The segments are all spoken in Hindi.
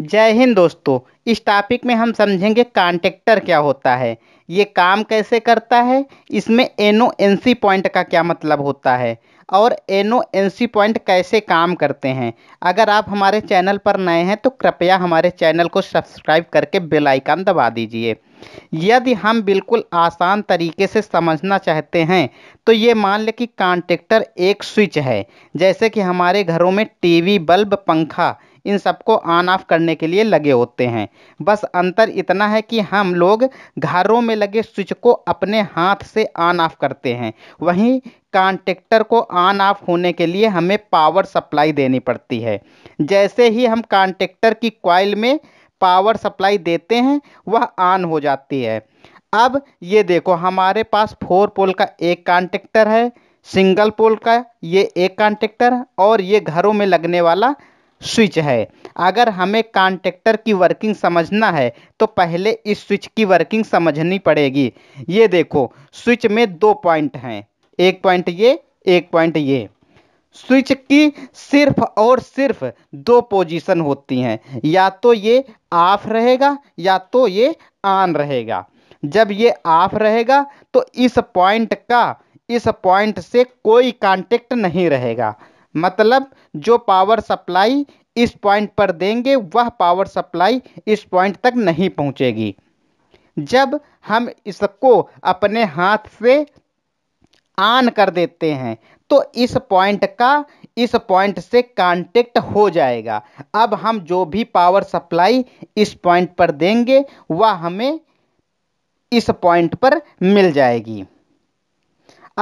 जय हिंद दोस्तों इस टॉपिक में हम समझेंगे कॉन्टेक्टर क्या होता है ये काम कैसे करता है इसमें एनो सी पॉइंट का क्या मतलब होता है और एनो सी पॉइंट कैसे काम करते हैं अगर आप हमारे चैनल पर नए हैं तो कृपया हमारे चैनल को सब्सक्राइब करके बेल आइकन दबा दीजिए यदि हम बिल्कुल आसान तरीके से समझना चाहते हैं तो ये मान लें कि कॉन्टेक्टर एक स्विच है जैसे कि हमारे घरों में वी बल्ब पंखा इन सबको ऑन ऑफ करने के लिए लगे होते हैं बस अंतर इतना है कि हम लोग घरों में लगे स्विच को अपने हाथ से ऑन ऑफ करते हैं वहीं कॉन्टेक्टर को ऑन ऑफ होने के लिए हमें पावर सप्लाई देनी पड़ती है जैसे ही हम कॉन्टेक्टर की क्वाइल में पावर सप्लाई देते हैं वह ऑन हो जाती है अब ये देखो हमारे पास फोर पोल का एक कॉन्टेक्टर है सिंगल पोल का ये एक कॉन्टेक्टर और ये घरों में लगने वाला स्विच है अगर हमें कॉन्टेक्टर की वर्किंग समझना है तो पहले इस स्विच की वर्किंग समझनी पड़ेगी ये देखो स्विच में दो पॉइंट हैं एक पॉइंट ये एक पॉइंट ये स्विच की सिर्फ और सिर्फ दो पोजीशन होती हैं या तो ये ऑफ रहेगा या तो ये ऑन रहेगा जब ये ऑफ रहेगा तो इस पॉइंट का इस पॉइंट से कोई कांटेक्ट नहीं रहेगा मतलब जो पावर सप्लाई इस पॉइंट पर देंगे वह पावर सप्लाई इस पॉइंट तक नहीं पहुंचेगी जब हम इसको अपने हाथ से ऑन कर देते हैं तो इस पॉइंट का इस पॉइंट से कांटेक्ट हो जाएगा अब हम जो भी पावर सप्लाई इस पॉइंट पर देंगे वह हमें इस पॉइंट पर मिल जाएगी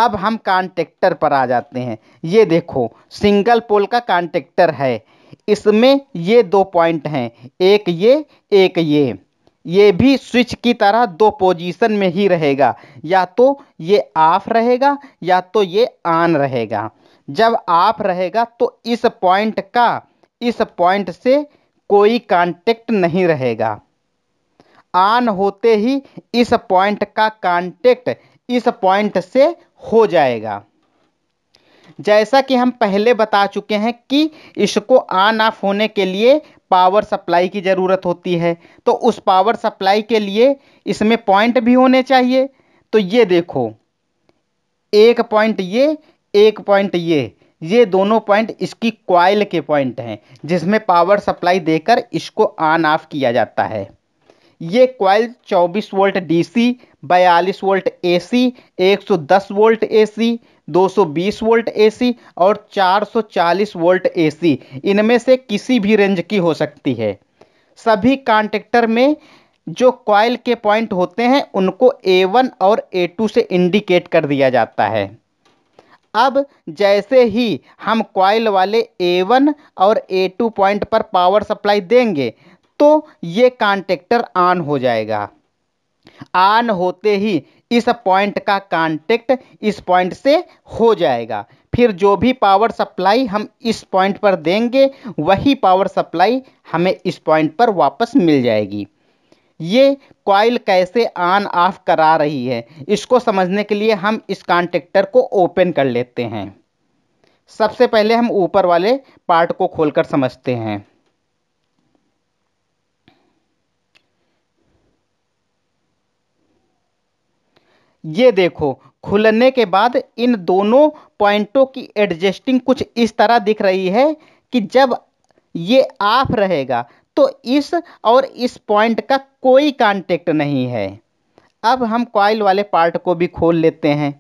अब हम कॉन्टेक्टर पर आ जाते हैं ये देखो सिंगल पोल का कॉन्टेक्टर है इसमें ये दो पॉइंट हैं एक ये एक ये ये भी स्विच की तरह दो पोजीशन में ही रहेगा या तो ये ऑफ रहेगा या तो ये ऑन रहेगा जब ऑफ रहेगा तो इस पॉइंट का इस पॉइंट से कोई कांटेक्ट नहीं रहेगा ऑन होते ही इस पॉइंट का कांटेक्ट इस पॉइंट से हो जाएगा जैसा कि हम पहले बता चुके हैं कि इसको ऑन ऑफ होने के लिए पावर सप्लाई की ज़रूरत होती है तो उस पावर सप्लाई के लिए इसमें पॉइंट भी होने चाहिए तो ये देखो एक पॉइंट ये एक पॉइंट ये ये दोनों पॉइंट इसकी क्वाइल के पॉइंट हैं जिसमें पावर सप्लाई देकर इसको ऑन ऑफ किया जाता है ये coil 24 volt DC 42 volt AC 110 volt AC 220 volt AC और 440 वोल्ट एसी इनमें से किसी भी रेंज की हो सकती है सभी कॉन्टेक्टर में जो कॉयल के पॉइंट होते हैं उनको A1 और A2 से इंडिकेट कर दिया जाता है अब जैसे ही हम क्वाइल वाले A1 और A2 पॉइंट पर पावर सप्लाई देंगे तो ये कॉन्टेक्टर ऑन हो जाएगा ऑन होते ही इस पॉइंट का कांटेक्ट इस पॉइंट से हो जाएगा फिर जो भी पावर सप्लाई हम इस पॉइंट पर देंगे वही पावर सप्लाई हमें इस पॉइंट पर वापस मिल जाएगी ये कॉइल कैसे ऑन ऑफ करा रही है इसको समझने के लिए हम इस कांटेक्टर को ओपन कर लेते हैं सबसे पहले हम ऊपर वाले पार्ट को खोलकर समझते हैं ये देखो खुलने के बाद इन दोनों पॉइंटों की एडजस्टिंग कुछ इस तरह दिख रही है कि जब ये ऑफ रहेगा तो इस और इस पॉइंट का कोई कांटेक्ट नहीं है अब हम कॉइल वाले पार्ट को भी खोल लेते हैं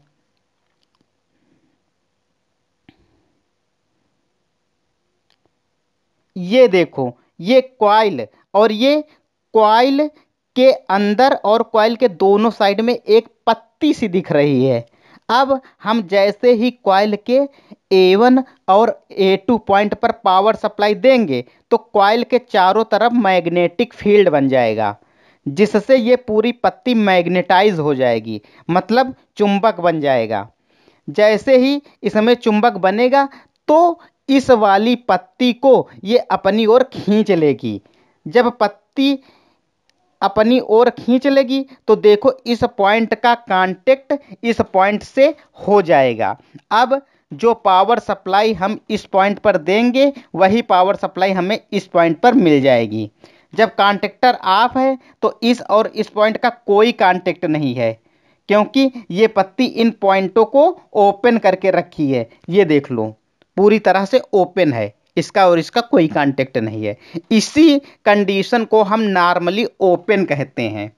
ये देखो ये क्वाइल और ये क्वाइल के अंदर और कॉइल के दोनों साइड में एक पत्ती सी दिख रही है अब हम जैसे ही कॉइल के A1 और A2 पॉइंट पर पावर सप्लाई देंगे तो कॉइल के चारों तरफ मैग्नेटिक फील्ड बन जाएगा जिससे ये पूरी पत्ती मैग्नेटाइज हो जाएगी मतलब चुंबक बन जाएगा जैसे ही इसमें चुंबक बनेगा तो इस वाली पत्ती को ये अपनी ओर खींच लेगी जब पत्ती अपनी ओर खींच लेगी तो देखो इस पॉइंट का कांटेक्ट इस पॉइंट से हो जाएगा अब जो पावर सप्लाई हम इस पॉइंट पर देंगे वही पावर सप्लाई हमें इस पॉइंट पर मिल जाएगी जब कांटेक्टर ऑफ है तो इस और इस पॉइंट का कोई कांटेक्ट नहीं है क्योंकि ये पत्ती इन पॉइंटों को ओपन करके रखी है ये देख लो पूरी तरह से ओपन है इसका और इसका कोई कांटेक्ट नहीं है इसी कंडीशन को हम नॉर्मली ओपन कहते हैं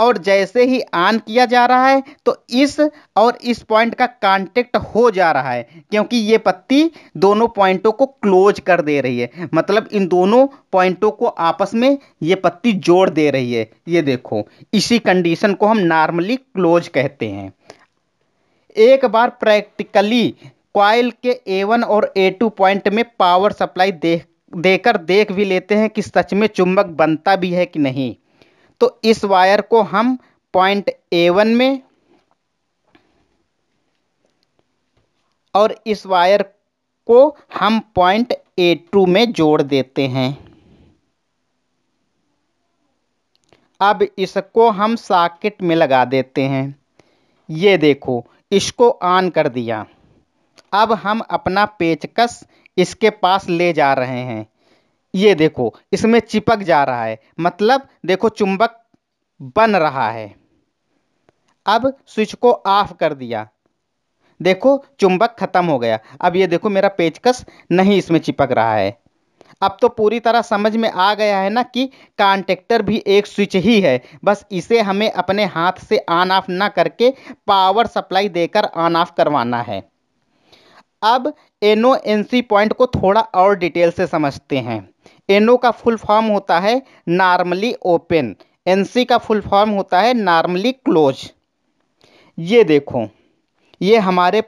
और जैसे ही ऑन किया जा रहा है तो इस और इस पॉइंट का कांटेक्ट हो जा रहा है क्योंकि ये पत्ती दोनों पॉइंटों को क्लोज कर दे रही है मतलब इन दोनों पॉइंटों को आपस में ये पत्ती जोड़ दे रही है ये देखो इसी कंडीशन को हम नॉर्मली क्लोज कहते हैं एक बार प्रैक्टिकली क्वाइल के ए वन और ए टू पॉइंट में पावर सप्लाई देख देकर देख भी लेते हैं कि सच में चुंबक बनता भी है कि नहीं तो इस वायर को हम पॉइंट ए वन में और इस वायर को हम पॉइंट ए टू में जोड़ देते हैं अब इसको हम साकेट में लगा देते हैं ये देखो इसको ऑन कर दिया अब हम अपना पेचकस इसके पास ले जा रहे हैं ये देखो इसमें चिपक जा रहा है मतलब देखो चुंबक बन रहा है अब स्विच को ऑफ कर दिया देखो चुंबक खत्म हो गया अब ये देखो मेरा पेचकस नहीं इसमें चिपक रहा है अब तो पूरी तरह समझ में आ गया है ना कि कॉन्टेक्टर भी एक स्विच ही है बस इसे हमें अपने हाथ से ऑन ऑफ ना करके पावर सप्लाई देकर ऑन ऑफ करवाना है अब एनो एन सी पॉइंट को थोड़ा और डिटेल से समझते हैं एनओ का फुल फॉर्म होता है नॉर्मली ओपन एन सी का फुल फॉर्म होता है नॉर्मली क्लोज ये देखो ये हमारे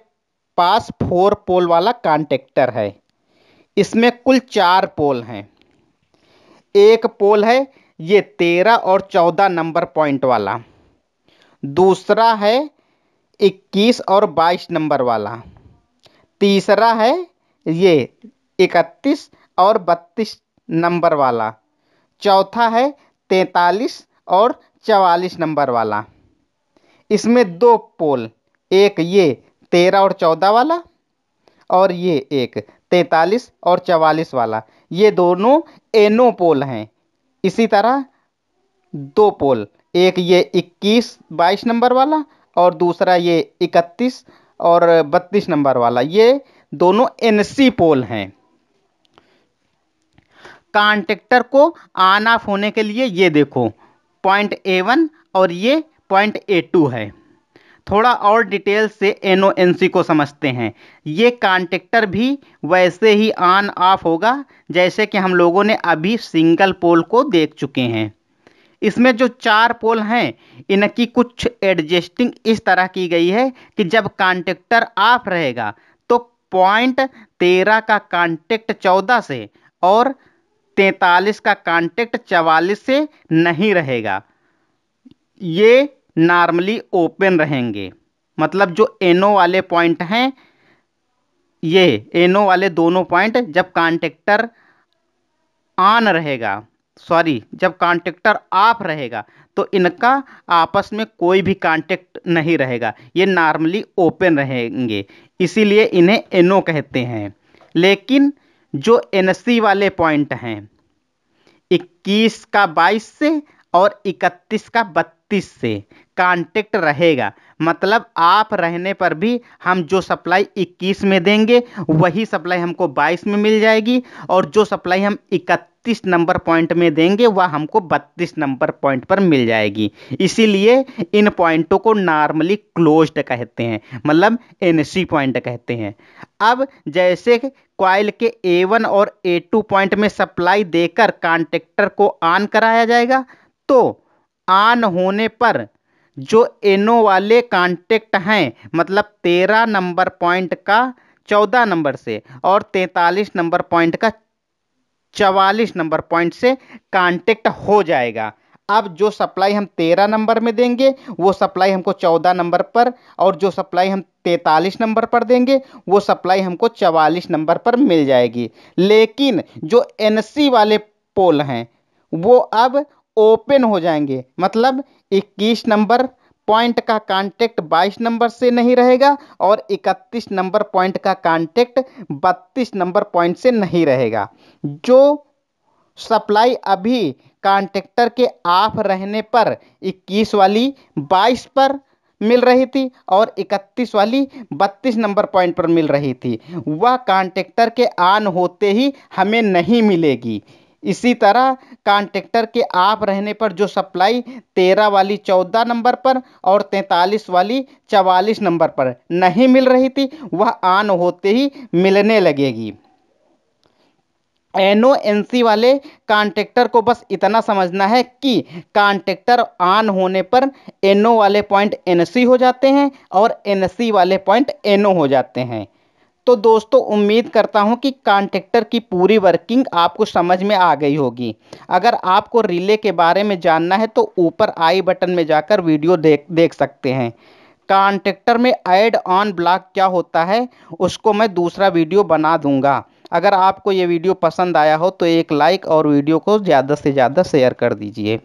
पास फोर पोल वाला कॉन्टेक्टर है इसमें कुल चार पोल हैं एक पोल है ये तेरह और चौदह नंबर पॉइंट वाला दूसरा है इक्कीस और बाईस नंबर वाला तीसरा है ये इकतीस और बत्तीस नंबर वाला चौथा है तैंतालीस और चवालीस नंबर वाला इसमें दो पोल एक ये तेरह और चौदह वाला और ये एक तैतालीस और चवालीस वाला ये दोनों एनो पोल हैं इसी तरह दो पोल एक ये इक्कीस बाईस नंबर वाला और दूसरा ये इकतीस और बत्तीस नंबर वाला ये दोनों एनसी पोल हैं कॉन्टेक्टर को ऑन ऑफ होने के लिए ये देखो पॉइंट ए वन और ये पॉइंट ए टू है थोड़ा और डिटेल से एन ओ एन सी को समझते हैं ये कॉन्टेक्टर भी वैसे ही ऑन ऑफ होगा जैसे कि हम लोगों ने अभी सिंगल पोल को देख चुके हैं इसमें जो चार पोल हैं इनकी कुछ एडजस्टिंग इस तरह की गई है कि जब कॉन्टेक्टर ऑफ रहेगा तो पॉइंट तेरह का कॉन्टेक्ट चौदह से और तैंतालीस का कॉन्टेक्ट चवालीस से नहीं रहेगा ये नॉर्मली ओपन रहेंगे मतलब जो एनो वाले पॉइंट हैं ये एनो वाले दोनों पॉइंट जब कॉन्टेक्टर ऑन रहेगा सॉरी जब कॉन्ट्रेक्टर ऑफ रहेगा तो इनका आपस में कोई भी कॉन्टेक्ट नहीं रहेगा ये नॉर्मली ओपन रहेंगे इसीलिए इन्हें एनो कहते हैं लेकिन जो एनसी वाले पॉइंट हैं 21 का 22 से और 31 का 32 से कांटेक्ट रहेगा मतलब आप रहने पर भी हम जो सप्लाई 21 में देंगे वही सप्लाई हमको 22 में मिल जाएगी और जो सप्लाई हम 31 नंबर पॉइंट में देंगे वह हमको 32 नंबर पॉइंट पर मिल जाएगी इसीलिए इन पॉइंटों को नॉर्मली क्लोज्ड कहते हैं मतलब एनसी पॉइंट कहते हैं अब जैसे क्वाइल के ए और ए पॉइंट में सप्लाई देकर कॉन्ट्रेक्टर को ऑन कराया जाएगा तो ऑन होने पर जो एनो वाले कांटेक्ट हैं मतलब तेरह नंबर पॉइंट का चौदह नंबर से और तैंतालीस नंबर पॉइंट का चवालीस नंबर पॉइंट से कांटेक्ट हो जाएगा अब जो सप्लाई हम तेरह नंबर में देंगे वो सप्लाई हमको चौदह नंबर पर और जो सप्लाई हम तैंतालीस नंबर पर देंगे वो सप्लाई हमको चवालीस नंबर पर मिल जाएगी लेकिन जो एनसी वाले पोल हैं वो अब ओपन हो जाएंगे मतलब इक्कीस नंबर पॉइंट का कांटेक्ट 22 नंबर से नहीं रहेगा और 31 नंबर पॉइंट का कांटेक्ट 32 नंबर पॉइंट से नहीं रहेगा जो सप्लाई अभी कांटेक्टर के ऑफ रहने पर 21 वाली 22 पर मिल रही थी और 31 वाली 32 नंबर पॉइंट पर मिल रही थी वह कांटेक्टर के ऑन होते ही हमें नहीं मिलेगी इसी तरह कॉन्ट्रेक्टर के आप रहने पर जो सप्लाई तेरह वाली चौदह नंबर पर और तैंतालीस वाली चवालीस नंबर पर नहीं मिल रही थी वह आन होते ही मिलने लगेगी एन ओ एन सी वाले कॉन्ट्रेक्टर को बस इतना समझना है कि कॉन्ट्रेक्टर ऑन होने पर एन ओ वाले पॉइंट एन सी हो जाते हैं और एन सी वाले पॉइंट एन ओ हो जाते हैं तो दोस्तों उम्मीद करता हूं कि कॉन्टेक्टर की पूरी वर्किंग आपको समझ में आ गई होगी अगर आपको रिले के बारे में जानना है तो ऊपर आई बटन में जाकर वीडियो देख देख सकते हैं कॉन्ट्रेक्टर में ऐड ऑन ब्लॉक क्या होता है उसको मैं दूसरा वीडियो बना दूंगा अगर आपको ये वीडियो पसंद आया हो तो एक लाइक और वीडियो को ज़्यादा से ज़्यादा शेयर कर दीजिए